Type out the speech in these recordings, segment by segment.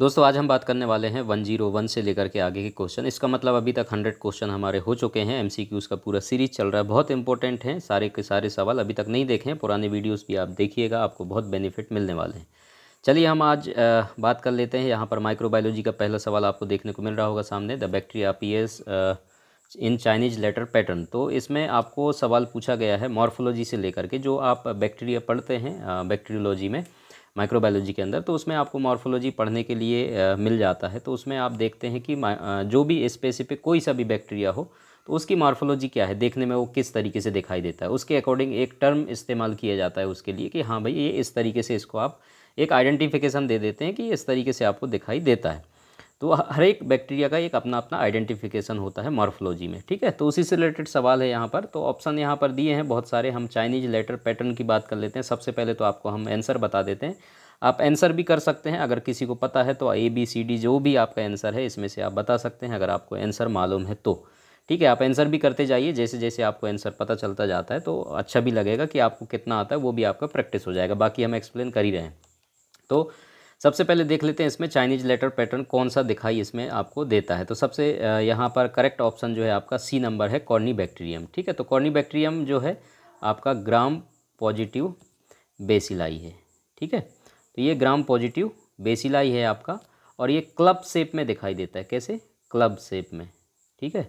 दोस्तों आज हम बात करने वाले हैं 101 से लेकर के आगे के क्वेश्चन इसका मतलब अभी तक 100 क्वेश्चन हमारे हो चुके हैं एमसीक्यूज का पूरा सीरीज चल रहा है बहुत इंपॉर्टेंट हैं सारे के सारे सवाल अभी तक नहीं देखे हैं पुराने वीडियोस भी आप देखिएगा आपको बहुत बेनिफिट मिलने वाले हैं चलिए हम आज बात कर लेते हैं यहाँ पर माइक्रोबायोलॉजी का पहला सवाल आपको देखने को मिल रहा होगा सामने the bacteria P in Chinese letter pattern तो इसमें आपको सवाल पूछा गया है मॉर्फोलॉजी से लेकर के जो आप बैक्टीरिया पढ़ते हैं बैक्टीरियोलॉजी में माइक्रोबायोलॉजी के अंदर तो उसमें आपको मॉर्फोलॉजी पढ़ने के लिए मिल जाता है तो उसमें आप देखते हैं कि जो भी स्पेसिफिक कोई सा भी बैक्टीरिया हो तो उसकी मॉर्फोलॉजी क्या है देखने में वो किस तरीके से दिखाई देता है उसके अकॉर्डिंग एक टर्म इस्तेमाल किया जाता है उसके लिए कि हाँ भाई ये इस तरीके से इसको आप एक आइडेंटिफिकेशन दे देते हैं कि इस तरीके से आपको दिखाई देता है तो हर एक बैक्टीरिया का एक अपना अपना आइडेंटिफिकेशन होता है मॉर्फोलॉजी में ठीक है तो उसी से रिलेटेड सवाल है यहाँ पर तो ऑप्शन यहाँ पर दिए हैं बहुत सारे हम चाइनीज लेटर पैटर्न की बात कर लेते हैं सबसे पहले तो आपको हम आंसर बता देते हैं आप आंसर भी कर सकते हैं अगर किसी को पता है तो ए बी सी डी जो भी आपका आंसर है इसमें से आप बता सकते हैं अगर आपको आंसर मालूम है तो ठीक है आप आंसर भी करते जाइए जैसे जैसे आपको आंसर पता चलता जाता है तो अच्छा भी लगेगा कि आपको कितना आता है वो भी आपका प्रैक्टिस हो जाएगा बाकी हम एक्सप्लेन कर ही रहे हैं तो सबसे पहले देख लेते हैं इसमें चाइनीज लेटर पैटर्न कौन सा दिखाई इसमें आपको देता है तो सबसे यहाँ पर करेक्ट ऑप्शन जो है आपका सी नंबर है कॉर्नी बैक्टीरियम ठीक है तो कॉर्नी बैक्टीरियम जो है आपका ग्राम पॉजिटिव बेसिलाई है ठीक है तो ये ग्राम पॉजिटिव बेसिलाई है आपका और ये क्लब शेप में दिखाई देता है कैसे क्लब शेप में ठीक है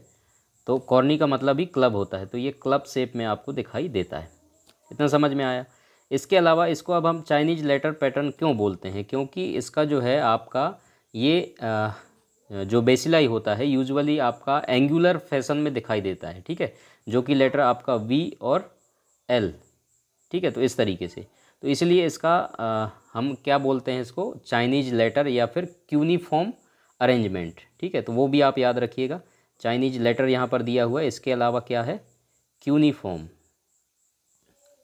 तो कॉर्नी का मतलब ही क्लब होता है तो ये क्लब शेप में आपको दिखाई देता है इतना समझ में आया इसके अलावा इसको अब हम चाइनीज लेटर पैटर्न क्यों बोलते हैं क्योंकि इसका जो है आपका ये आ, जो बेसिलाई होता है यूजुअली आपका एंगुलर फैशन में दिखाई देता है ठीक है जो कि लेटर आपका वी और एल ठीक है तो इस तरीके से तो इसलिए इसका आ, हम क्या बोलते हैं इसको चाइनीज लेटर या फिर क्यूनिफॉर्म अरेंजमेंट ठीक है तो वो भी आप याद रखिएगा चाइनीज लेटर यहाँ पर दिया हुआ है इसके अलावा क्या है क्यूनिफॉर्म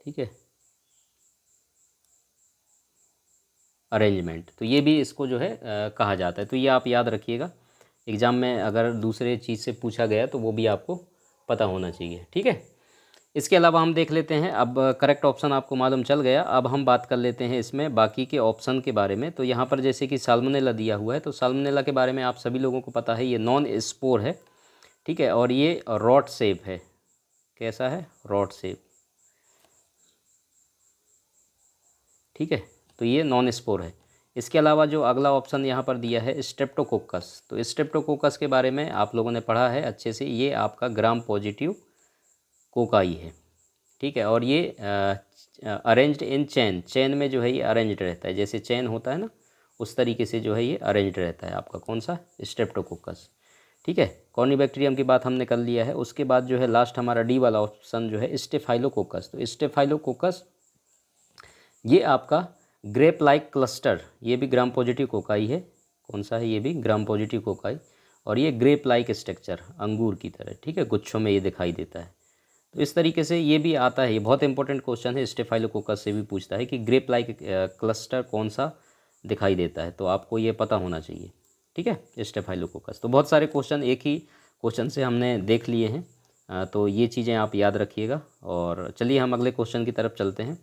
ठीक है अरेंजमेंट तो ये भी इसको जो है आ, कहा जाता है तो ये आप याद रखिएगा एग्ज़ाम में अगर दूसरे चीज़ से पूछा गया तो वो भी आपको पता होना चाहिए ठीक है इसके अलावा हम देख लेते हैं अब करेक्ट ऑप्शन आपको मालूम चल गया अब हम बात कर लेते हैं इसमें बाकी के ऑप्शन के बारे में तो यहाँ पर जैसे कि साल्मनेला दिया हुआ है तो साल्मनेला के बारे में आप सभी लोगों को पता है ये नॉन स्पोर है ठीक है और ये रॉट सेप है कैसा है रॉट सेप ठीक है तो ये नॉन स्पोर है इसके अलावा जो अगला ऑप्शन यहाँ पर दिया है स्ट्रेप्टोकोकस तो स्ट्रेप्टोकोकस के बारे में आप लोगों ने पढ़ा है अच्छे से ये आपका ग्राम पॉजिटिव कोकाई है ठीक है और ये अरेंज्ड इन चैन चैन में जो है ये अरेंज्ड रहता है जैसे चैन होता है ना उस तरीके से जो है ये अरेंज्ड रहता है आपका कौन सा स्ट्रेप्टोकोकस ठीक है कॉर्नीबैक्टीरियम की बात हमने कर लिया है उसके बाद जो है लास्ट हमारा डी वाला ऑप्शन जो है स्टेफाइलोकोकस तो स्टेफाइलोकोकस ये आपका ग्रेप लाइक क्लस्टर ये भी ग्राम पॉजिटिव कोकाई है कौन सा है ये भी ग्राम पॉजिटिव कोकाई और ये ग्रेप लाइक स्ट्रक्चर अंगूर की तरह ठीक है गुच्छों में ये दिखाई देता है तो इस तरीके से ये भी आता है ये बहुत इंपॉर्टेंट क्वेश्चन है स्टेफाइलोकोकस से भी पूछता है कि ग्रेप लाइक क्लस्टर कौन सा दिखाई देता है तो आपको ये पता होना चाहिए ठीक है स्टेफाइलोकोकस तो बहुत सारे क्वेश्चन एक ही क्वेश्चन से हमने देख लिए हैं तो ये चीज़ें आप याद रखिएगा और चलिए हम अगले क्वेश्चन की तरफ चलते हैं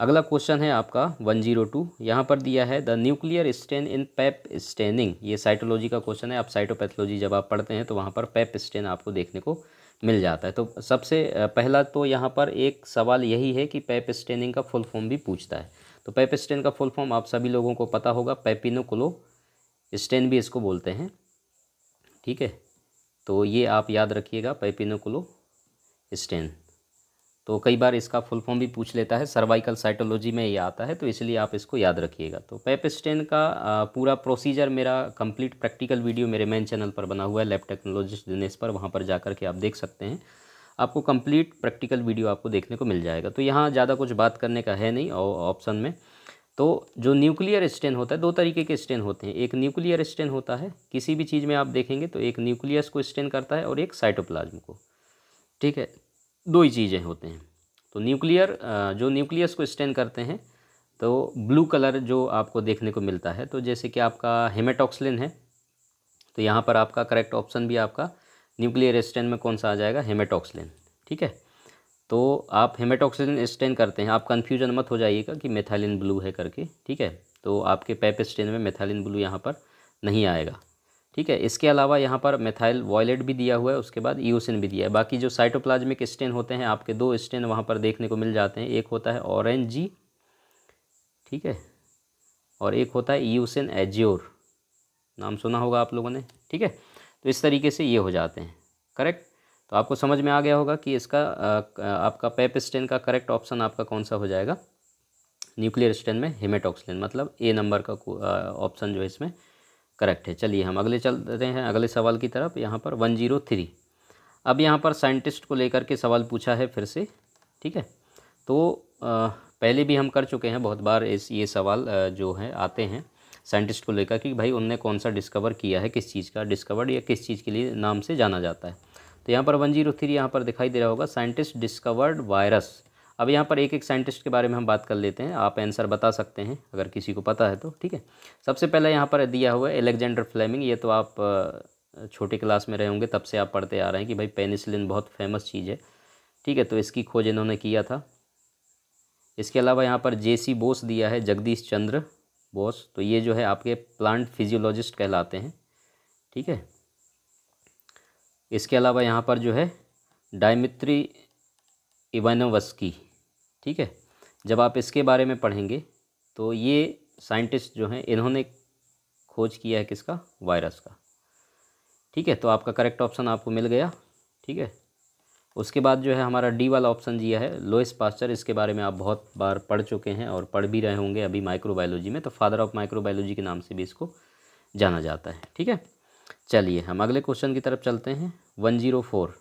अगला क्वेश्चन है आपका वन जीरो टू यहाँ पर दिया है the nuclear stain in Pap staining ये साइटोलॉजी का क्वेश्चन है आप साइटोपैथोलॉजी जब आप पढ़ते हैं तो वहाँ पर पैप स्टेन आपको देखने को मिल जाता है तो सबसे पहला तो यहाँ पर एक सवाल यही है कि पैप स्टेनिंग का फुल फॉर्म भी पूछता है तो पैप स्टेन का फुल फॉर्म आप सभी लोगों को पता होगा पैपिनोकुलो स्टेन भी इसको बोलते हैं ठीक है तो ये आप याद रखिएगा पैपिनोकुलो स्टेन तो कई बार इसका फुल फॉर्म भी पूछ लेता है सर्वाइकल साइटोलॉजी में ये आता है तो इसलिए आप इसको याद रखिएगा तो पेप स्टेन का पूरा प्रोसीजर मेरा कंप्लीट प्रैक्टिकल वीडियो मेरे मेन चैनल पर बना हुआ है लैब टेक्नोलॉजिस्ट दिनेश पर वहाँ पर जा के आप देख सकते हैं आपको कंप्लीट प्रैक्टिकल वीडियो आपको देखने को मिल जाएगा तो यहाँ ज़्यादा कुछ बात करने का है नहीं ऑप्शन में तो जो न्यूक्लियर स्टेन होता है दो तरीके के स्टेन होते हैं एक न्यूक्लियर स्टेन होता है किसी भी चीज़ में आप देखेंगे तो एक न्यूक्लियस को स्टेन करता है और एक साइटोप्लाज्म को ठीक है दो ही चीज़ें होते हैं तो न्यूक्लियर जो न्यूक्लियस को स्टेन करते हैं तो ब्लू कलर जो आपको देखने को मिलता है तो जैसे कि आपका हेमेटॉक्सलिन है तो यहाँ पर आपका करेक्ट ऑप्शन भी आपका न्यूक्लियर स्टेन में कौन सा आ जाएगा हेमेटॉक्सलिन ठीक है तो आप हेमेटॉक्सिलिन स्टेन करते हैं आप कन्फ्यूजन मत हो जाइएगा कि मेथालिन ब्लू है करके ठीक है तो आपके पैप स्टेन में मेथालिन ब्लू यहाँ पर नहीं आएगा ठीक है इसके अलावा यहाँ पर मेथाइल वॉयलेट भी दिया हुआ है उसके बाद ईओसिन भी दिया है बाकी जो साइटोप्लाज्मिक स्टेन होते हैं आपके दो स्टेन वहाँ पर देखने को मिल जाते हैं एक होता है ऑरेंज जी ठीक है और एक होता है ईओसिन एज्योर नाम सुना होगा आप लोगों ने ठीक है तो इस तरीके से ये हो जाते हैं करेक्ट तो आपको समझ में आ गया होगा कि इसका आपका पेप स्टेन का करेक्ट ऑप्शन आपका कौन सा हो जाएगा न्यूक्लियर स्टेन में हिमेटॉक्सलिन मतलब ए नंबर का ऑप्शन जो है इसमें करेक्ट है चलिए हम अगले चलते हैं अगले सवाल की तरफ यहाँ पर वन जीरो थ्री अब यहाँ पर साइंटिस्ट को लेकर के सवाल पूछा है फिर से ठीक है तो आ, पहले भी हम कर चुके हैं बहुत बार इस ये सवाल आ, जो है आते हैं साइंटिस्ट को लेकर कि भाई उनने कौन सा डिस्कवर किया है किस चीज़ का डिस्कवर्ड या किस चीज़ के लिए नाम से जाना जाता है तो यहाँ पर वन जीरो थ्री यहाँ पर दिखाई दे रहा होगा साइंटिस्ट डिस्कवर्ड वायरस अब यहाँ पर एक एक साइंटिस्ट के बारे में हम बात कर लेते हैं आप आंसर बता सकते हैं अगर किसी को पता है तो ठीक है सबसे पहले यहाँ पर दिया हुआ है एलेक्जेंडर फ्लेमिंग ये तो आप छोटे क्लास में रहे होंगे तब से आप पढ़ते आ रहे हैं कि भाई पेनिसिलिन बहुत फेमस चीज़ है ठीक है तो इसकी खोज इन्होंने किया था इसके अलावा यहाँ पर जे सी बोस दिया है जगदीश चंद्र बोस तो ये जो है आपके प्लांट फिजियोलॉजिस्ट कहलाते हैं ठीक है इसके अलावा यहाँ पर जो है डायमित्री इवानोवस्की ठीक है जब आप इसके बारे में पढ़ेंगे तो ये साइंटिस्ट जो हैं इन्होंने खोज किया है किसका वायरस का ठीक है तो आपका करेक्ट ऑप्शन आपको मिल गया ठीक है उसके बाद जो है हमारा डी वाला ऑप्शन दिया है लोइस पास्चर इसके बारे में आप बहुत बार पढ़ चुके हैं और पढ़ भी रहे होंगे अभी माइक्रोबायोलॉजी में तो फादर ऑफ माइक्रोबायोलॉजी के नाम से भी इसको जाना जाता है ठीक है चलिए हम अगले क्वेश्चन की तरफ चलते हैं वन जीरो फोर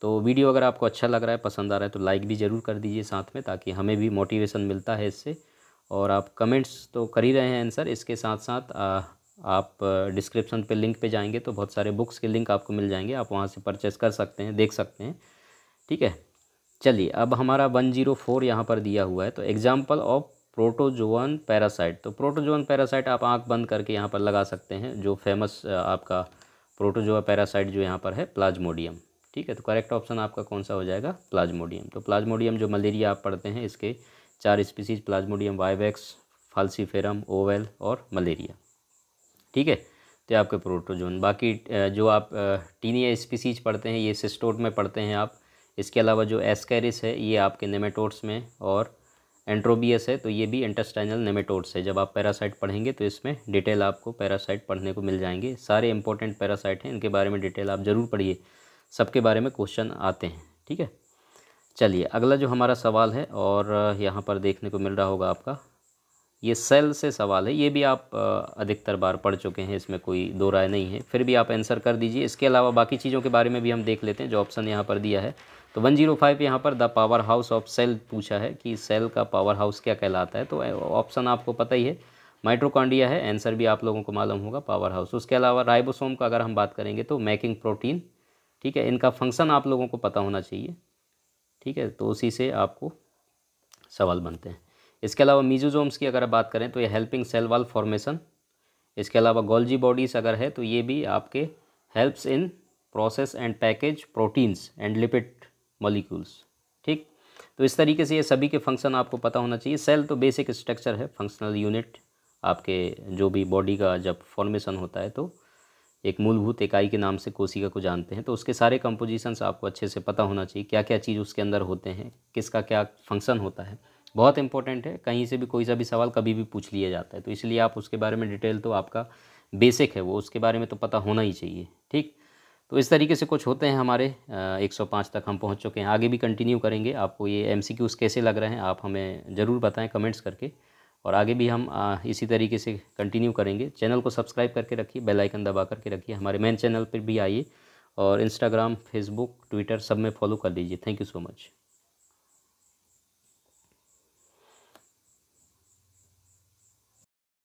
तो वीडियो अगर आपको अच्छा लग रहा है पसंद आ रहा है तो लाइक भी ज़रूर कर दीजिए साथ में ताकि हमें भी मोटिवेशन मिलता है इससे और आप कमेंट्स तो कर ही रहे हैं आंसर इसके साथ साथ आ, आप डिस्क्रिप्शन पे लिंक पे जाएंगे तो बहुत सारे बुक्स के लिंक आपको मिल जाएंगे आप वहाँ से परचेस कर सकते हैं देख सकते हैं ठीक है चलिए अब हमारा वन जीरो फोर यहाँ पर दिया हुआ है तो एग्जाम्पल ऑफ प्रोटोजोअन पैरासाइट तो प्रोटोजोअन पैरासाइट आप आंख बंद करके यहाँ पर लगा सकते हैं जो फेमस आपका प्रोटोजोआ पैरासाइट जो यहाँ पर है प्लाज्मोडियम ठीक है तो करेक्ट ऑप्शन आपका कौन सा हो जाएगा प्लाज्मोडियम तो प्लाज्मोडियम जो मलेरिया आप पढ़ते हैं इसके चार species plasmodium vivax falciparum ovale और मलेरिया ठीक है तो आपके प्रोटोजोन बाकी जो आप टीनिया स्पीसीज पढ़ते हैं ये सिस्टोट में पढ़ते हैं आप इसके अलावा जो एस्कैरिस है ये आपके नेमेटोड्स में और एंट्रोबियस है तो ये भी इंटेस्टाइनल नेमेटोड्स है जब आप पैरासाइट पढ़ेंगे तो इसमें डिटेल आपको पैरासाइट पढ़ने को मिल जाएंगे सारे इंपॉर्टेंट पैरासाइट हैं इनके बारे में डिटेल आप ज़रूर पढ़िए सबके बारे में क्वेश्चन आते हैं ठीक है चलिए अगला जो हमारा सवाल है और यहाँ पर देखने को मिल रहा होगा आपका ये सेल से सवाल है ये भी आप अधिकतर बार पढ़ चुके हैं इसमें कोई दो राय नहीं है फिर भी आप आंसर कर दीजिए इसके अलावा बाकी चीज़ों के बारे में भी हम देख लेते हैं जो ऑप्शन यहाँ पर दिया है तो वन जीरो फाइव यहाँ पर the power house of cell पूछा है कि सेल का पावर हाउस क्या कहलाता है तो ऑप्शन आपको पता ही है माइट्रोकॉन्डिया है आंसर भी आप लोगों को मालूम होगा पावर हाउस उसके अलावा राइबोसोम का अगर हम बात करेंगे तो मैकिंग प्रोटीन ठीक है इनका फंक्शन आप लोगों को पता होना चाहिए ठीक है तो उसी से आपको सवाल बनते हैं इसके अलावा मीजोजोम्स की अगर बात करें तो ये हेल्पिंग सेल वाल फॉर्मेशन इसके अलावा गोल्जी बॉडीज अगर है तो ये भी आपके helps in process and package proteins and lipid molecules ठीक तो इस तरीके से ये सभी के फंक्शन आपको पता होना चाहिए सेल तो बेसिक स्ट्रक्चर है फंक्शनल यूनिट आपके जो भी बॉडी का जब फॉर्मेशन होता है तो एक मूलभूत इकाई के नाम से कोशिका को जानते हैं तो उसके सारे कंपोजिशंस आपको अच्छे से पता होना चाहिए क्या क्या चीज़ उसके अंदर होते हैं किसका क्या फंक्शन होता है बहुत इंपॉर्टेंट है कहीं से भी कोई सा भी सवाल कभी भी पूछ लिया जाता है तो इसलिए आप उसके बारे में डिटेल तो आपका बेसिक है वो उसके बारे में तो पता होना ही चाहिए ठीक तो इस तरीके से कुछ होते हैं हमारे पाँच तक हम पहुंच चुके हैं आगे भी कंटिन्यू करेंगे आपको ये एमसीक्यूज़ कैसे लग रहे हैं आप हमें ज़रूर बताएं कमेंट्स करके और आगे भी हम इसी तरीके से कंटिन्यू करेंगे चैनल को सब्सक्राइब करके रखिए बेल आइकन दबा करके रखिए हमारे मेन चैनल पर भी आइए और इंस्टाग्राम फेसबुक ट्विटर सब में फॉलो कर लीजिए थैंक यू सो मच